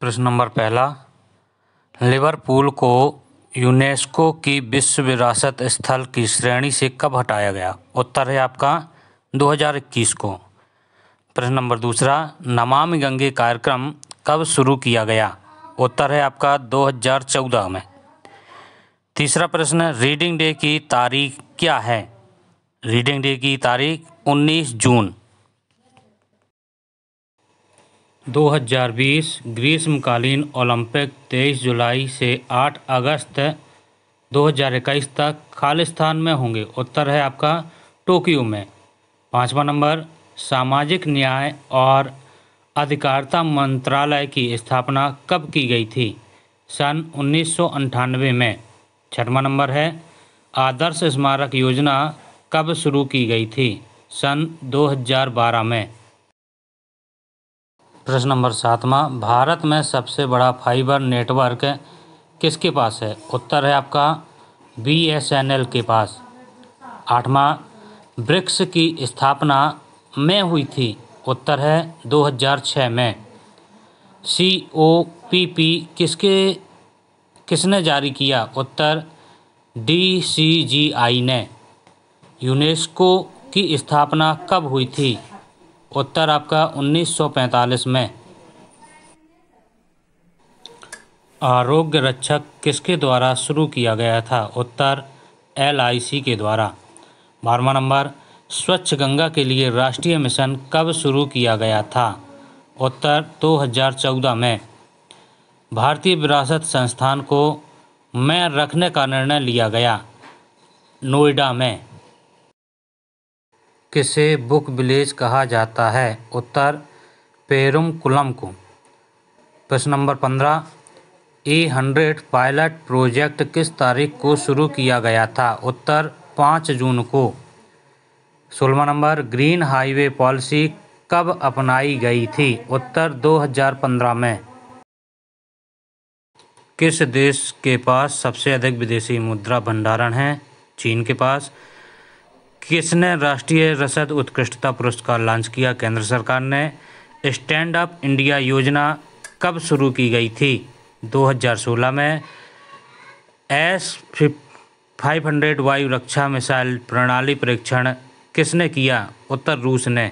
प्रश्न नंबर पहला लिवरपूल को यूनेस्को की विश्व विरासत स्थल की श्रेणी से कब हटाया गया उत्तर है आपका 2021 को प्रश्न नंबर दूसरा नमामि गंगे कार्यक्रम कब शुरू किया गया उत्तर है आपका 2014 में तीसरा प्रश्न रीडिंग डे की तारीख क्या है रीडिंग डे की तारीख 19 जून 2020 ग्रीष्मकालीन ओलंपिक 23 जुलाई से 8 अगस्त 2021 तक खालिस्तान में होंगे उत्तर है आपका टोक्यो में पाँचवा नंबर सामाजिक न्याय और अधिकारिता मंत्रालय की स्थापना कब की गई थी सन उन्नीस में छठवा नंबर है आदर्श स्मारक योजना कब शुरू की गई थी सन 2012 में प्रश्न नंबर सातवा भारत में सबसे बड़ा फाइबर नेटवर्क किसके पास है उत्तर है आपका बी एस एन एल के पास आठवा ब्रिक्स की स्थापना में हुई थी उत्तर है 2006 में सी ओ पी पी किसके किसने जारी किया उत्तर डी सी जी आई ने यूनेस्को की स्थापना कब हुई थी उत्तर आपका 1945 में आरोग्य रक्षक किसके द्वारा शुरू किया गया था उत्तर एलआईसी के द्वारा बारवा नंबर स्वच्छ गंगा के लिए राष्ट्रीय मिशन कब शुरू किया गया था उत्तर 2014 में भारतीय विरासत संस्थान को मैं रखने का निर्णय लिया गया नोएडा में किसे बुक विलेज कहा जाता है उत्तर पेरुम कुलम को प्रश्न नंबर पंद्रह ए हंड्रेड पायलट प्रोजेक्ट किस तारीख को शुरू किया गया था उत्तर पाँच जून को सोलवा नंबर ग्रीन हाईवे पॉलिसी कब अपनाई गई थी उत्तर 2015 में किस देश के पास सबसे अधिक विदेशी मुद्रा भंडारण है चीन के पास किसने राष्ट्रीय रसद उत्कृष्टता पुरस्कार लॉन्च किया केंद्र सरकार ने स्टैंड अप इंडिया योजना कब शुरू की गई थी 2016 में एस फाइव हंड्रेड वायु रक्षा मिसाइल प्रणाली परीक्षण किसने किया उत्तर रूस ने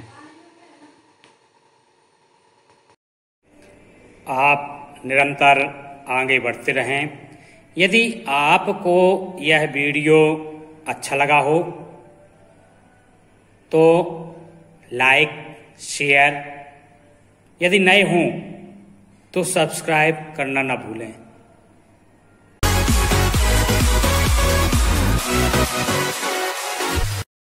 आप निरंतर आगे बढ़ते रहें यदि आपको यह वीडियो अच्छा लगा हो तो लाइक शेयर यदि नए हों तो सब्सक्राइब करना ना भूलें